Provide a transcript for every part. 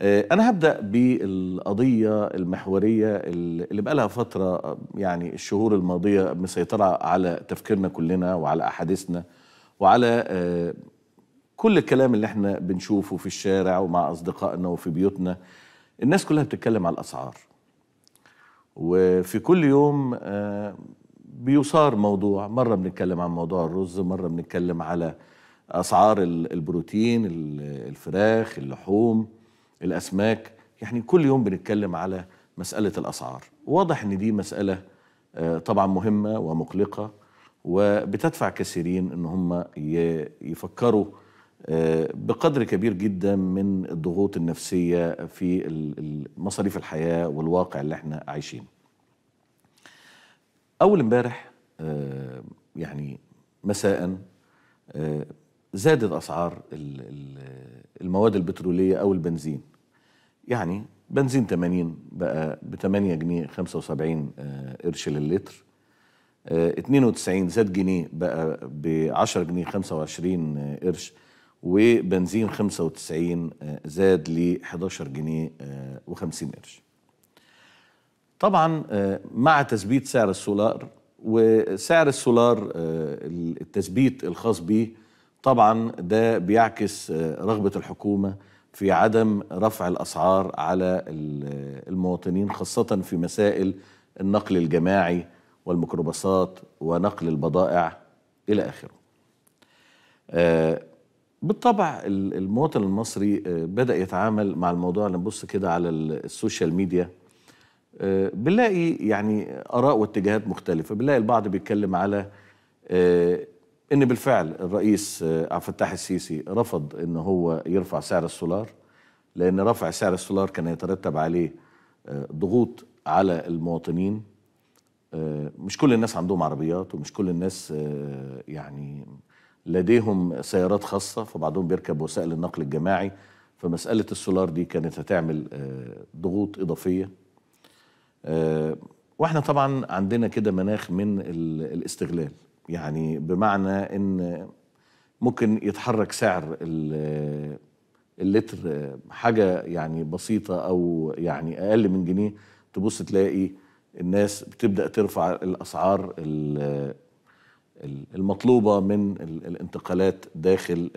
آه، أنا هبدأ بالقضية المحورية اللي بقالها فترة يعني الشهور الماضية مسيطرة على تفكيرنا كلنا وعلى أحاديثنا وعلى آه، كل الكلام اللي احنا بنشوفه في الشارع ومع أصدقائنا وفي بيوتنا الناس كلها بتتكلم على الأسعار وفي كل يوم آه، بيصار موضوع مرة بنتكلم عن موضوع الرز مرة بنتكلم على أسعار البروتين الفراخ اللحوم الاسماك يعني كل يوم بنتكلم على مساله الاسعار واضح ان دي مساله آه، طبعا مهمه ومقلقه وبتدفع كثيرين ان هم يفكروا آه، بقدر كبير جدا من الضغوط النفسيه في مصاريف الحياه والواقع اللي احنا عايشينه. اول امبارح آه، يعني مساء زادت أسعار المواد البترولية أو البنزين يعني بنزين 80 بقى ب 8 جنيه 75 آه، قرش لللتر 92 آه، زاد جنيه بقى ب 10 جنيه 25 آه، قرش وبنزين 95 زاد ل 11 جنيه و50 قرش طبعا مع تثبيت سعر السولار وسعر السولار التثبيت الخاص بيه طبعا ده بيعكس آه، رغبة الحكومة في عدم رفع الأسعار على آه، المواطنين خاصة في مسائل النقل الجماعي والميكروباصات ونقل البضائع إلى آخره آه، بالطبع المواطن المصري بدأ يتعامل مع الموضوع نبص كده على السوشيال ميديا بنلاقي يعني آراء واتجاهات مختلفة بنلاقي البعض بيتكلم على ان بالفعل الرئيس آه، عبد الفتاح السيسي رفض ان هو يرفع سعر السولار لان رفع سعر السولار كان يترتب عليه آه، ضغوط على المواطنين آه، مش كل الناس عندهم عربيات ومش كل الناس يعني لديهم سيارات خاصة فبعضهم بيركب وسائل النقل الجماعي فمسألة السولار دي كانت هتعمل ضغوط إضافية واحنا طبعا عندنا كده مناخ من الاستغلال يعني بمعنى ان ممكن يتحرك سعر اللتر حاجه يعني بسيطه او يعني اقل من جنيه تبص تلاقي الناس بتبدا ترفع الاسعار المطلوبه من الانتقالات داخل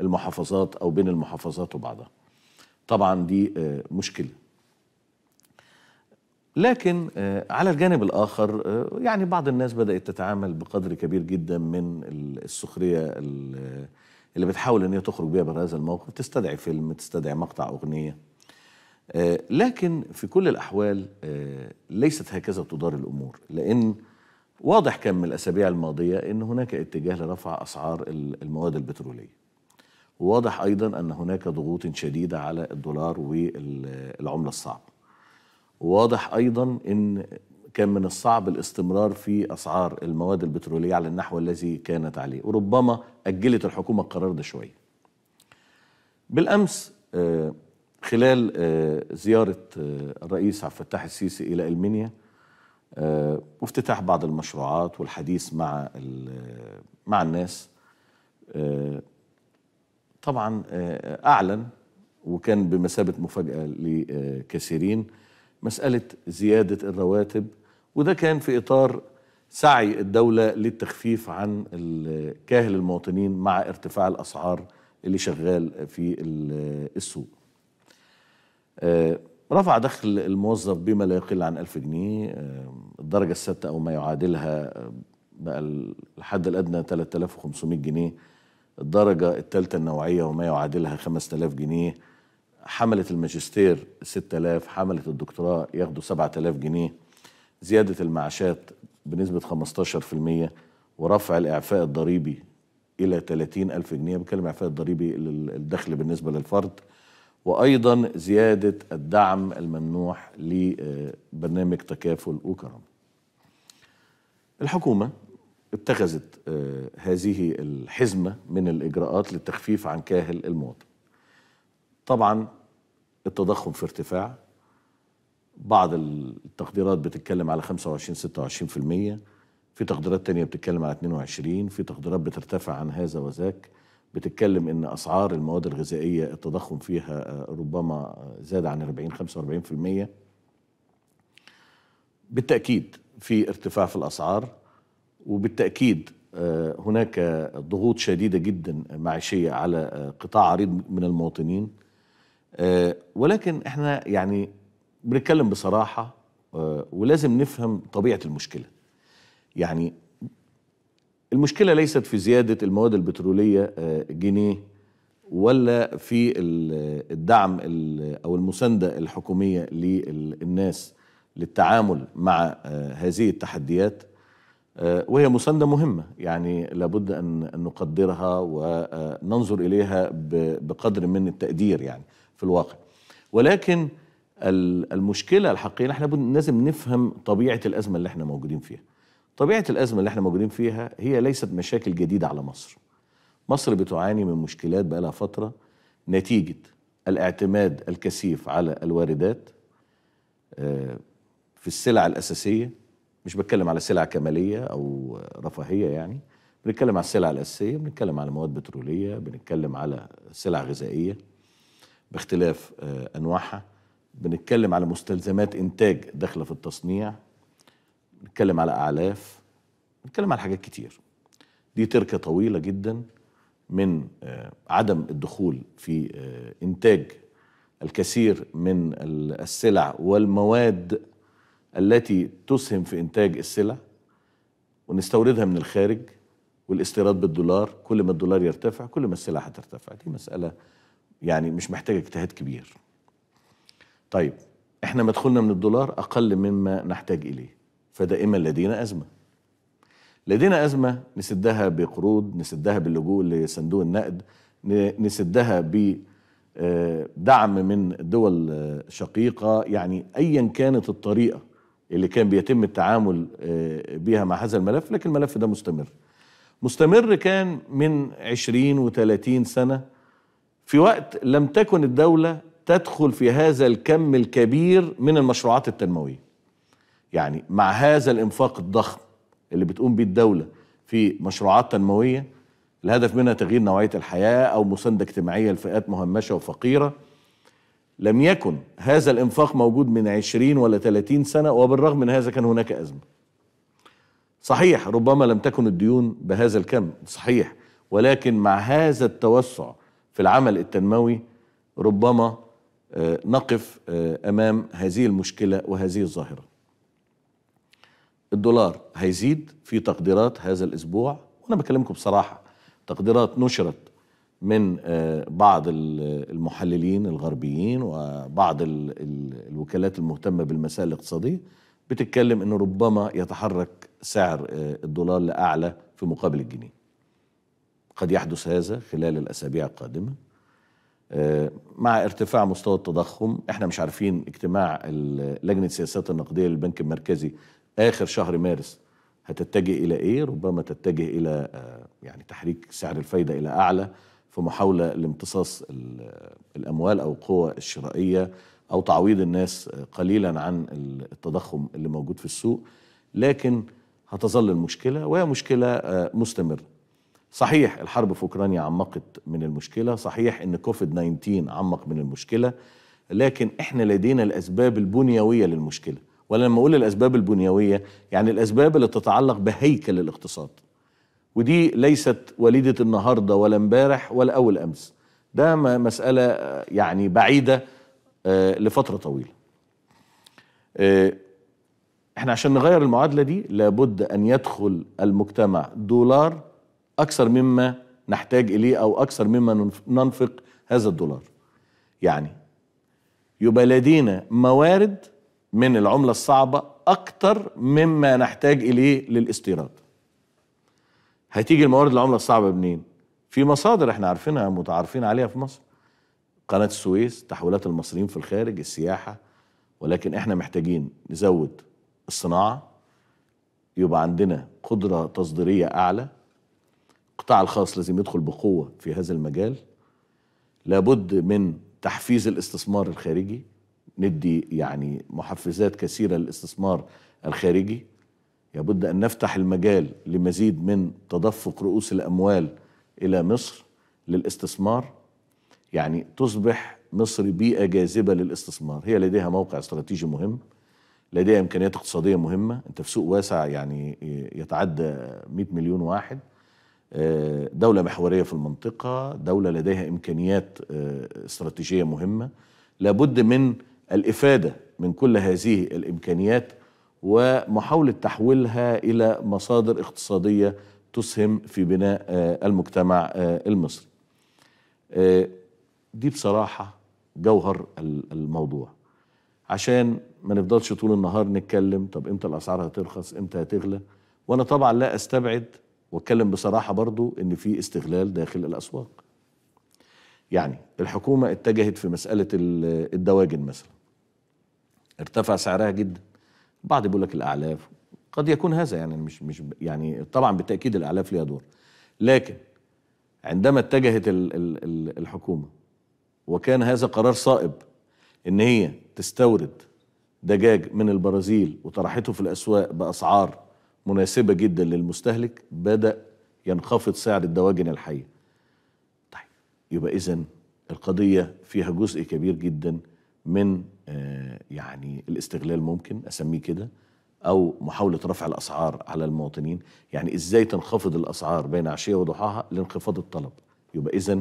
المحافظات او بين المحافظات وبعضها طبعا دي آه، مشكله لكن آه، على الجانب الآخر آه، يعني بعض الناس بدأت تتعامل بقدر كبير جدا من السخرية اللي بتحاول أن هي تخرج بها من هذا الموقف تستدعي فيلم تستدعي مقطع أغنية آه، لكن في كل الأحوال ليست هكذا تدار الأمور لأن واضح كان من الأسابيع الماضية أن هناك اتجاه لرفع أسعار المواد البترولية وواضح أيضا أن هناك ضغوط شديدة على الدولار والعملة الصعبة واضح أيضا أن كان من الصعب الاستمرار في أسعار المواد البترولية على النحو الذي كانت عليه وربما أجلت الحكومة القرار ده شوية بالأمس آه، خلال آه، زيارة آه، الرئيس عبد الفتاح السيسي إلى ألمنيا وافتتاح بعض المشروعات والحديث مع مع الناس طبعا أعلن وكان بمثابة مفاجأة لكثيرين مساله زياده الرواتب وده كان في اطار سعي الدوله للتخفيف عن كاهل المواطنين مع ارتفاع الاسعار اللي شغال في السوق. آه، رفع دخل الموظف بما لا يقل عن 1000 جنيه آه، الدرجه السادسة او ما يعادلها آه، بقى الحد الادنى 3500 جنيه الدرجه الثالثه النوعيه وما يعادلها 5000 جنيه حملة الماجستير 6000 حملة الدكتوراه ياخدوا 7000 جنيه زيادة المعاشات بنسبة 15% ورفع الإعفاء الضريبي إلى 30000 جنيه بكلم إعفاء الضريبي الدخل بالنسبة للفرد وأيضا زيادة الدعم الممنوح لبرنامج تكافل وكرم الحكومة اتخذت آه، هذه الحزمة من الإجراءات للتخفيف عن كاهل المواطن طبعا التضخم في ارتفاع بعض التقديرات بتتكلم على 25 26% في تقديرات تانية بتتكلم على 22 في تقديرات بترتفع عن هذا وذاك بتتكلم ان اسعار المواد الغذائيه التضخم فيها آه، ربما زاد عن 40 45% بالتاكيد في ارتفاع في الاسعار وبالتاكيد آه، هناك ضغوط شديده جدا معيشيه على آه، قطاع عريض من المواطنين آه، ولكن احنا يعني بنتكلم بصراحه آه، ولازم نفهم طبيعه المشكله يعني المشكله ليست في زياده المواد البتروليه آه، جنيه ولا في الدعم او المسانده الحكوميه للناس للتعامل مع هذه التحديات وهي مسانده مهمه يعني لابد ان نقدرها وننظر اليها بقدر من التقدير يعني في الواقع ولكن المشكله الحقيقيه احنا لازم نفهم طبيعه الازمه اللي احنا موجودين فيها طبيعه الازمه اللي احنا موجودين فيها هي ليست مشاكل جديده على مصر مصر بتعاني من مشكلات بقالها فتره نتيجه الاعتماد الكثيف على الواردات آه، في السلع الاساسيه مش بتكلم على سلع كماليه او رفاهيه يعني بنتكلم على السلع الاساسيه بنتكلم على مواد بتروليه بنتكلم على سلع غذائيه باختلاف آه، انواعها بنتكلم على مستلزمات انتاج داخله في التصنيع بنتكلم على اعلاف بنتكلم على حاجات كتير دي تركه طويله جدا من آه، عدم الدخول في آه، انتاج الكثير من السلع والمواد التي تسهم في انتاج السلع ونستوردها من الخارج والاستيراد بالدولار كل ما الدولار يرتفع كل ما السلع هترتفع دي مساله يعني مش محتاج اجتهاد كبير طيب احنا مدخولنا من الدولار اقل مما نحتاج اليه فدائما لدينا ازمه لدينا ازمه نسدها بقروض نسدها باللجوء لصندوق النقد نسدها بدعم آه، من دول شقيقه يعني ايا كانت الطريقه اللي كان بيتم التعامل آه، بيها مع هذا الملف لكن الملف ده مستمر مستمر كان من 20 و30 سنه في وقت لم تكن الدولة تدخل في هذا الكم الكبير من المشروعات التنموية يعني مع هذا الإنفاق الضخم اللي بتقوم به الدولة في مشروعات تنموية الهدف منها تغيير نوعية الحياة أو مساندة اجتماعية لفئات مهمشة وفقيرة لم يكن هذا الإنفاق موجود من 20 ولا 30 سنة وبالرغم من هذا كان هناك أزمة صحيح ربما لم تكن الديون بهذا الكم صحيح ولكن مع هذا التوسع في العمل التنموي ربما آه، نقف آه، امام هذه المشكله وهذه الظاهره. الدولار هيزيد في تقديرات هذا الاسبوع وانا بكلمكم بصراحه تقديرات نشرت من آه، بعض المحللين الغربيين وبعض الوكالات المهتمه بالمسائل الاقتصاديه بتتكلم انه ربما يتحرك سعر الدولار لاعلى في مقابل الجنيه. قد يحدث هذا خلال الأسابيع القادمة آه، مع ارتفاع مستوى التضخم احنا مش عارفين اجتماع لجنة السياسات النقدية للبنك المركزي آخر شهر مارس هتتجه إلى إيه ربما تتجه إلى آه، يعني تحريك سعر الفايدة إلى أعلى في محاولة لامتصاص الأموال أو القوى الشرائية أو تعويض الناس قليلا عن التضخم اللي موجود في السوق لكن هتظل المشكلة وهي مشكلة آه، مستمرة صحيح الحرب في اوكرانيا عمقت من المشكله صحيح ان كوفيد 19 عمق من المشكله لكن احنا لدينا الاسباب البنيويه للمشكله ولما اقول الاسباب البنيويه يعني الاسباب اللي تتعلق بهيكل الاقتصاد ودي ليست وليده النهارده ولا امبارح ولا اول امس ده مساله يعني بعيده آه، لفتره طويله آه، احنا عشان نغير المعادله دي لابد ان يدخل المجتمع دولار اكثر مما نحتاج اليه او اكثر مما ننفق هذا الدولار يعني يبقى لدينا موارد من العمله الصعبه أكثر مما نحتاج اليه للاستيراد هتيجي الموارد العمله الصعبه منين في مصادر احنا عارفينها متعارفين عليها في مصر قناه السويس تحويلات المصريين في الخارج السياحه ولكن احنا محتاجين نزود الصناعه يبقى عندنا قدره تصديريه اعلى القطاع الخاص لازم يدخل بقوه في هذا المجال لابد من تحفيز الاستثمار الخارجي ندي يعني محفزات كثيره للاستثمار الخارجي لابد ان نفتح المجال لمزيد من تدفق رؤوس الاموال الى مصر للاستثمار يعني تصبح مصر بيئه جاذبه للاستثمار هي لديها موقع استراتيجي مهم لديها امكانيات اقتصاديه مهمه انت في سوق واسع يعني يتعدى 100 مليون واحد آه، دولة محورية في المنطقة دولة لديها إمكانيات آه، استراتيجية مهمة لابد من الإفادة من كل هذه الإمكانيات ومحاولة تحويلها إلى مصادر اقتصادية تسهم في بناء آه، المجتمع المصري دي بصراحة جوهر الموضوع عشان ما نفضلش طول النهار نتكلم طب امتى الاسعار هترخص امتى هتغلى وانا طبعا لا استبعد واتكلم بصراحه برضو ان في استغلال داخل الاسواق يعني الحكومه اتجهت في مساله الدواجن مثلا ارتفع سعرها جدا بعض بيقول لك الاعلاف قد يكون هذا يعني مش مش يعني طبعا بالتاكيد الاعلاف ليها دور لكن عندما اتجهت الحكومه وكان هذا قرار صائب ان هي تستورد دجاج من البرازيل وطرحته في الاسواق باسعار مناسبه جدا للمستهلك بدا ينخفض سعر الدواجن الحيه طيب يبقى اذا القضيه فيها جزء كبير جدا من آه، يعني الاستغلال ممكن اسميه كده او محاوله رفع الاسعار على المواطنين يعني ازاي تنخفض الاسعار بين عشيه وضحاها لانخفاض الطلب يبقى اذا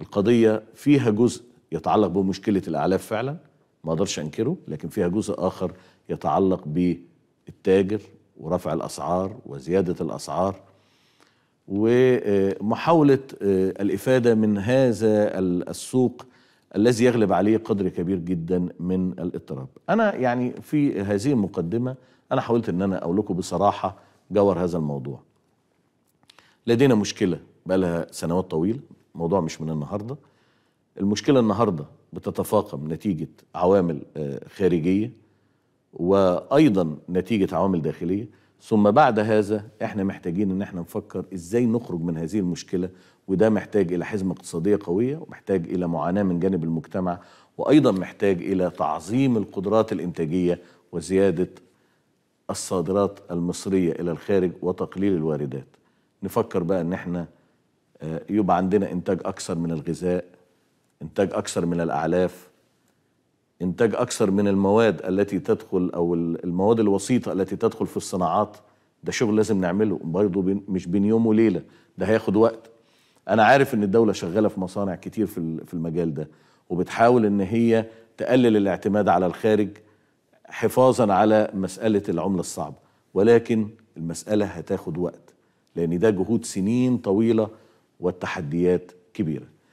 القضيه فيها جزء يتعلق بمشكله الاعلاف فعلا ما اقدرش انكره لكن فيها جزء اخر يتعلق بالتاجر ورفع الأسعار وزيادة الأسعار ومحاولة آه، الإفادة من هذا السوق الذي يغلب عليه قدر كبير جدا من الاضطراب أنا يعني في هذه المقدمة أنا حاولت أن أنا أقول لكم بصراحة جوهر هذا الموضوع لدينا مشكلة بقالها سنوات طويلة موضوع مش من النهاردة المشكلة النهاردة بتتفاقم نتيجة عوامل آه، خارجية وايضا نتيجه عوامل داخليه ثم بعد هذا احنا محتاجين ان احنا نفكر ازاي نخرج من هذه المشكله وده محتاج الى حزمه اقتصاديه قويه ومحتاج الى معاناه من جانب المجتمع وايضا محتاج الى تعظيم القدرات الانتاجيه وزياده الصادرات المصريه الى الخارج وتقليل الواردات نفكر بقى ان احنا آه، يبقى عندنا انتاج اكثر من الغذاء انتاج اكثر من الاعلاف إنتاج أكثر من المواد التي تدخل أو المواد الوسيطة التي تدخل في الصناعات ده شغل لازم نعمله برضه مش بين يوم وليلة ده هياخد وقت أنا عارف إن الدولة شغالة في مصانع كتير في المجال ده وبتحاول إن هي تقلل الاعتماد على الخارج حفاظا على مسألة العملة الصعبة ولكن المسألة هتاخد وقت لأن ده جهود سنين طويلة والتحديات كبيره